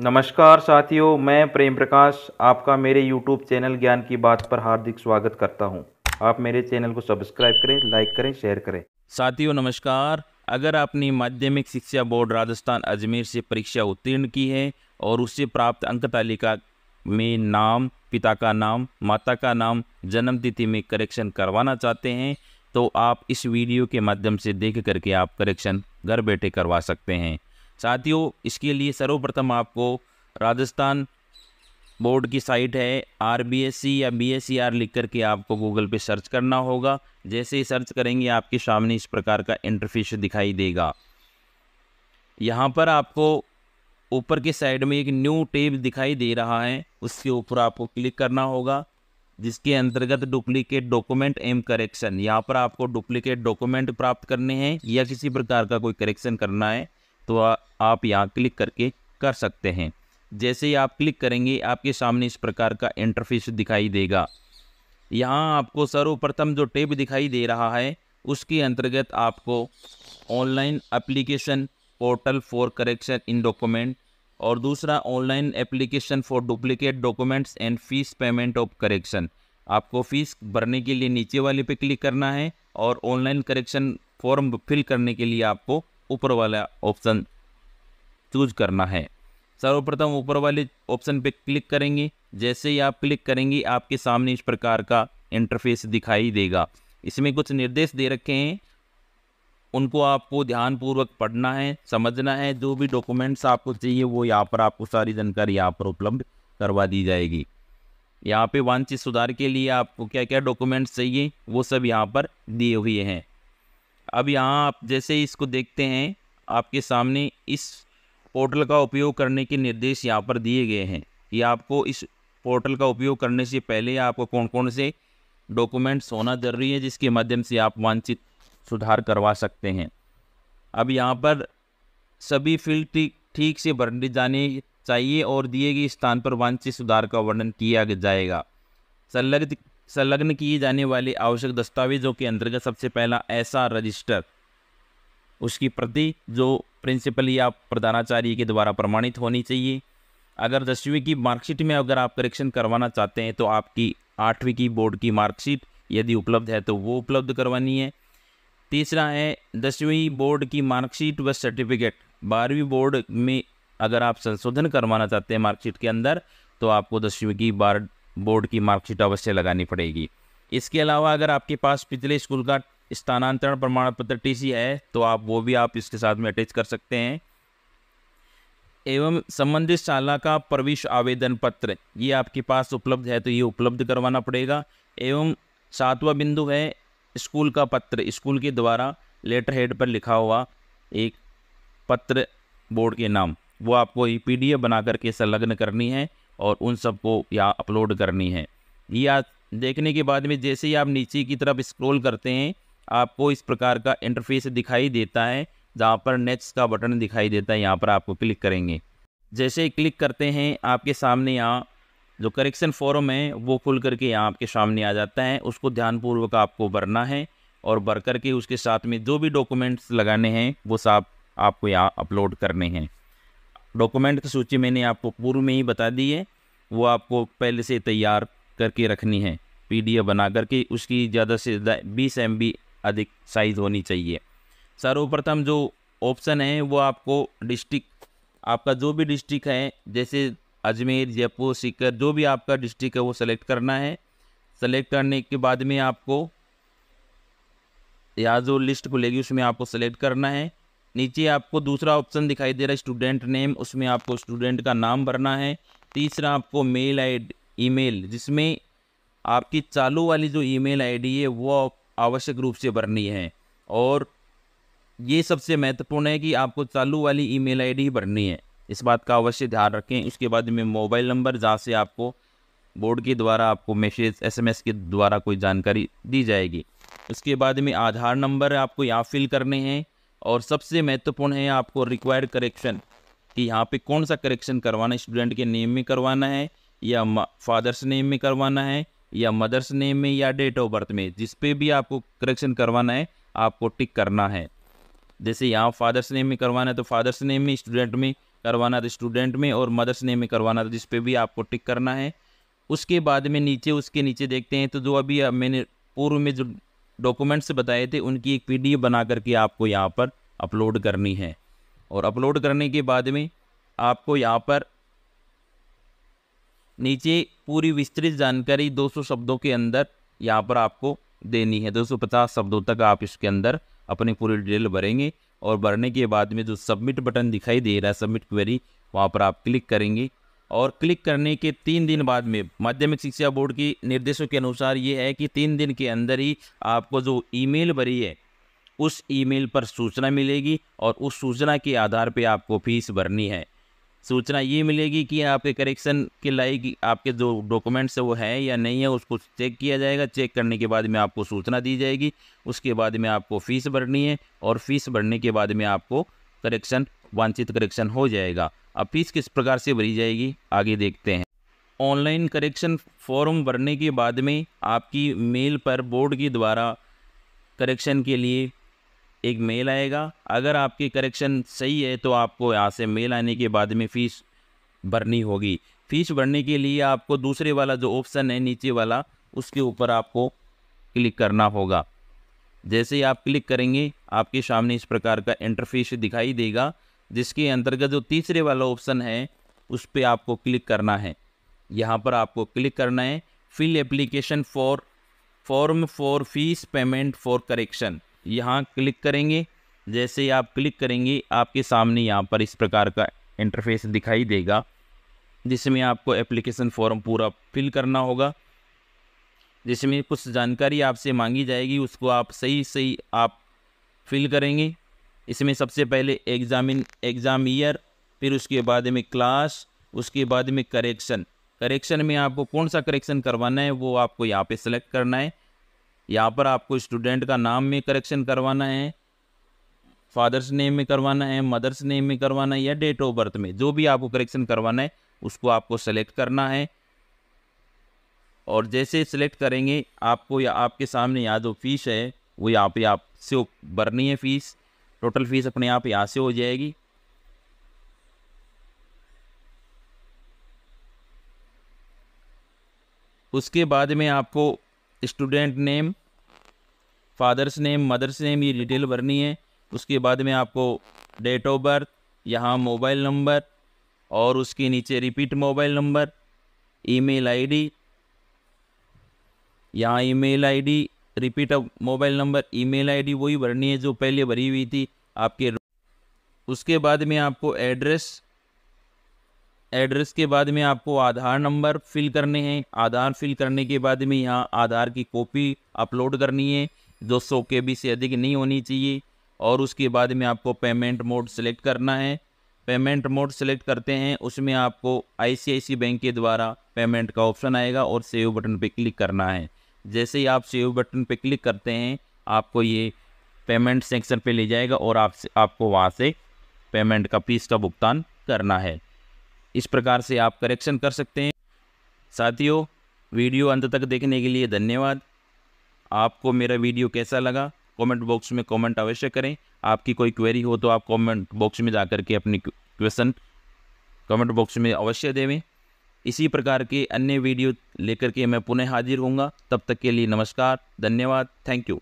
नमस्कार साथियों मैं प्रेम प्रकाश आपका मेरे यूट्यूब चैनल ज्ञान की बात पर हार्दिक स्वागत करता हूं। आप मेरे चैनल को सब्सक्राइब करें लाइक करें शेयर करें साथियों नमस्कार अगर आपने माध्यमिक शिक्षा बोर्ड राजस्थान अजमेर से परीक्षा उत्तीर्ण की है और उससे प्राप्त अंक तालिका में नाम पिता का नाम माता का नाम जन्मतिथि में करेक्शन करवाना चाहते हैं तो आप इस वीडियो के माध्यम से देख करके आप करेक्शन घर बैठे करवा सकते हैं साथियों इसके लिए सर्वप्रथम आपको राजस्थान बोर्ड की साइट है आर बी एस सी या बी एस सी आर लिख करके आपको गूगल पे सर्च करना होगा जैसे ही सर्च करेंगे आपके सामने इस प्रकार का इंटरफेस दिखाई देगा यहाँ पर आपको ऊपर के साइड में एक न्यू टेब दिखाई दे रहा है उसके ऊपर आपको क्लिक करना होगा जिसके अंतर्गत डुप्लीकेट डॉक्यूमेंट एम करेक्शन यहाँ पर आपको डुप्लीकेट डॉक्यूमेंट प्राप्त करने हैं या किसी प्रकार का कोई करेक्शन करना है तो आ, आप यहाँ क्लिक करके कर सकते हैं जैसे ही आप क्लिक करेंगे आपके सामने इस प्रकार का इंटरफेस दिखाई देगा यहाँ आपको सर्वप्रथम जो टेब दिखाई दे रहा है उसके अंतर्गत आपको online application portal for correction in document और दूसरा online application for duplicate documents and fees payment of correction आपको फीस भरने के लिए नीचे वाले पे क्लिक करना है और ऑनलाइन करेक्शन फॉर्म फिल करने के लिए आपको ऊपर वाला ऑप्शन चूज करना है सर्वप्रथम ऊपर वाले ऑप्शन पे क्लिक करेंगे जैसे ही आप क्लिक करेंगे आपके सामने इस प्रकार का इंटरफेस दिखाई देगा इसमें कुछ निर्देश दे रखे हैं उनको आपको ध्यानपूर्वक पढ़ना है समझना है जो भी डॉक्यूमेंट्स आपको चाहिए वो यहाँ पर आपको सारी जानकारी यहाँ पर उपलब्ध करवा दी जाएगी यहाँ पे वांछित सुधार के लिए आपको क्या क्या डॉक्यूमेंट्स चाहिए वो सब यहाँ पर दिए हुए हैं अब यहाँ आप जैसे इसको देखते हैं आपके सामने इस पोर्टल का उपयोग करने के निर्देश यहाँ पर दिए गए हैं कि आपको इस पोर्टल का उपयोग करने से पहले आपको कौन कौन से डॉक्यूमेंट्स होना ज़रूरी है जिसके माध्यम से आप वांछित सुधार करवा सकते हैं अब यहाँ पर सभी फील्ड ठीक से भर जाने चाहिए और दिए गए स्थान पर वांछित सुधार का वर्णन किया जाएगा संलग्न संलग्न किए जाने वाले आवश्यक दस्तावेजों के अंतर्गत सबसे पहला ऐसा रजिस्टर उसकी प्रति जो प्रिंसिपल या प्रधानाचार्य के द्वारा प्रमाणित होनी चाहिए अगर दसवीं की मार्कशीट में अगर आप करेक्शन करवाना चाहते हैं तो आपकी आठवीं की बोर्ड की मार्कशीट यदि उपलब्ध है तो वो उपलब्ध करवानी है तीसरा है दसवीं बोर्ड की मार्कशीट व सर्टिफिकेट बारहवीं बोर्ड में अगर आप संशोधन करवाना चाहते हैं मार्कशीट के अंदर तो आपको दसवीं की बार बोर्ड की मार्कशीट अवश्य लगानी पड़ेगी इसके अलावा अगर आपके पास पिछले स्कूल का स्थानांतरण प्रमाण पत्र टीसी है तो आप वो भी आप इसके साथ में अटैच कर सकते हैं एवं संबंधित शाला का प्रवेश आवेदन पत्र ये आपके पास उपलब्ध है तो ये उपलब्ध करवाना पड़ेगा एवं सातवां बिंदु है स्कूल का पत्र स्कूल के द्वारा लेटर हेड पर लिखा हुआ एक पत्र बोर्ड के नाम वो आपको ई पी डी एफ बना करके संलग्न करनी है और उन सबको यहाँ अपलोड करनी है या देखने के बाद में जैसे ही आप नीचे की तरफ स्क्रॉल करते हैं आपको इस प्रकार का इंटरफेस दिखाई देता है जहाँ पर नेक्स्ट का बटन दिखाई देता है यहाँ पर आपको क्लिक करेंगे जैसे ही क्लिक करते हैं आपके सामने यहाँ जो करेक्शन फॉर्म है वो खुल करके यहाँ आपके सामने आ जाता है उसको ध्यानपूर्वक आपको भरना है और भर करके उसके साथ में जो भी डॉक्यूमेंट्स लगाने हैं वो सब आपको यहाँ अपलोड करने हैं डॉक्यूमेंट की सूची मैंने आपको पूर्व में ही बता दी है वो आपको पहले से तैयार करके रखनी है पीडीएफ बना करके उसकी ज़्यादा से ज़्यादा बीस एम अधिक साइज़ होनी चाहिए सर्वप्रथम जो ऑप्शन है वो आपको डिस्ट्रिक्ट आपका जो भी डिस्ट्रिक्ट है जैसे अजमेर जयपुर सीकर जो भी आपका डिस्ट्रिक्ट है वो सेलेक्ट करना है सेलेक्ट करने के बाद में आपको या जो लिस्ट खुलेगी उसमें आपको सेलेक्ट करना है नीचे आपको दूसरा ऑप्शन दिखाई दे रहा है स्टूडेंट नेम उसमें आपको स्टूडेंट का नाम भरना है तीसरा आपको मेल आई ईमेल जिसमें आपकी चालू वाली जो ईमेल आईडी है वो आवश्यक रूप से भरनी है और ये सबसे महत्वपूर्ण है कि आपको चालू वाली ईमेल आईडी भरनी है इस बात का अवश्य ध्यान रखें उसके बाद में मोबाइल नंबर जहाँ से आपको बोर्ड के द्वारा आपको मैसेज एसएमएस के द्वारा कोई जानकारी दी जाएगी उसके बाद में आधार नंबर आपको यहाँ फिल करने हैं और सबसे महत्वपूर्ण है आपको रिक्वायर्ड करेक्शन कि यहाँ पे कौन सा करेक्शन करवाना है स्टूडेंट के नेम में करवाना है या फादर्स नेम में करवाना है या मदर्स नेम में या डेट ऑफ बर्थ में जिस पे भी आपको करेक्शन करवाना है आपको टिक करना है जैसे यहाँ फादर्स नेम में करवाना है तो फादर्स नेम में स्टूडेंट में करवाना तो स्टूडेंट में और मदर्स नेम में करवाना तो जिसपे भी आपको टिक करना है उसके बाद में नीचे उसके नीचे देखते हैं तो जो अभी मैंने पूर्व में जो डॉक्यूमेंट्स बताए थे उनकी एक पी बना करके आपको यहाँ पर अपलोड करनी है और अपलोड करने के बाद में आपको यहाँ पर नीचे पूरी विस्तृत जानकारी 200 शब्दों के अंदर यहाँ पर आपको देनी है 250 शब्दों तक आप इसके अंदर अपनी पूरी डिटेल भरेंगे और भरने के बाद में जो सबमिट बटन दिखाई दे रहा है सबमिट क्वेरी वहाँ पर आप क्लिक करेंगे और क्लिक करने के तीन दिन बाद में माध्यमिक शिक्षा बोर्ड की निर्देशों के अनुसार ये है कि तीन दिन के अंदर ही आपको जो ईमेल भरी है उस ईमेल पर सूचना मिलेगी और उस सूचना के आधार पे आपको फीस भरनी है सूचना ये मिलेगी कि आपके करेक्शन के लायक आपके जो डॉक्यूमेंट्स है वो है या नहीं है उसको चेक किया जाएगा चेक करने के बाद में आपको सूचना दी जाएगी उसके बाद में आपको फ़ीस भरनी है और फीस भरने के बाद में आपको करेक्शन वांछित करेक्शन हो जाएगा अब फीस किस प्रकार से भरी जाएगी आगे देखते हैं ऑनलाइन करेक्शन फॉर्म भरने के बाद में आपकी मेल पर बोर्ड के द्वारा करेक्शन के लिए एक मेल आएगा अगर आपके करेक्शन सही है तो आपको यहाँ से मेल आने के बाद में फ़ीस भरनी होगी फ़ीस भरने के लिए आपको दूसरे वाला जो ऑप्शन है नीचे वाला उसके ऊपर आपको क्लिक करना होगा जैसे ही आप क्लिक करेंगे आपके सामने इस प्रकार का इंटरफेस दिखाई देगा जिसके अंतर्गत जो तीसरे वाला ऑप्शन है उस पर आपको क्लिक करना है यहाँ पर आपको क्लिक करना है fill application for form for fees payment for correction यहाँ क्लिक करेंगे जैसे ही आप क्लिक करेंगे आपके सामने यहाँ पर इस प्रकार का इंटरफेस दिखाई देगा जिसमें आपको एप्लीकेशन फॉर्म पूरा फिल करना होगा जिसमें कुछ जानकारी आपसे मांगी जाएगी उसको आप सही सही आप फिल करेंगे इसमें सबसे पहले एग्जामिन एग्ज़ाम ईयर फिर उसके बाद में क्लास उसके बाद में करेक्शन करेक्शन में आपको कौन सा करेक्शन करवाना है वो आपको यहाँ पे सेलेक्ट करना है यहाँ पर आपको स्टूडेंट का नाम में करेक्शन करवाना है फादर्स नेम में करवाना है मदर्स नेम में करवाना है या डेट ऑफ बर्थ में जो भी आपको करेक्शन करवाना है उसको आपको सेलेक्ट करना है और जैसे सेलेक्ट करेंगे आपको या आपके सामने यहाँ जो फीस है वो यहाँ पे आप से भरनी है फीस टोटल फीस अपने आप यहाँ से हो जाएगी उसके बाद में आपको student name father's name mother's name ये डिटेल भरनी है उसके बाद में आपको डेट ऑफ बर्थ यहाँ मोबाइल नंबर और उसके नीचे repeat mobile number email ID यहाँ ईमेल मेल रिपीट अब मोबाइल नंबर ईमेल आईडी वही भरनी है जो पहले भरी हुई थी आपके उसके बाद में आपको एड्रेस एड्रेस के बाद में आपको आधार नंबर फिल करने हैं आधार फिल करने के बाद में यहाँ आधार की कॉपी अपलोड करनी है दो सौ के बी से अधिक नहीं होनी चाहिए और उसके बाद में आपको पेमेंट मोड सेलेक्ट करना है पेमेंट मोड सेलेक्ट करते हैं उसमें आपको आईसीआईसी बैंक के द्वारा पेमेंट का ऑप्शन आएगा और सेव बटन पर क्लिक करना है जैसे ही आप सेव बटन पे क्लिक करते हैं आपको ये पेमेंट सेक्शन पे ले जाएगा और आप आपको वहाँ से पेमेंट का फीस का भुगतान करना है इस प्रकार से आप करेक्शन कर सकते हैं साथियों वीडियो अंत तक देखने के लिए धन्यवाद आपको मेरा वीडियो कैसा लगा कमेंट बॉक्स में कमेंट अवश्य करें आपकी कोई क्वेरी हो तो आप कमेंट बॉक्स में जाकर के अपनी क्वेश्चन कमेंट बॉक्स में अवश्य देवें इसी प्रकार के अन्य वीडियो लेकर के मैं पुनः हाजिर होऊंगा तब तक के लिए नमस्कार धन्यवाद थैंक यू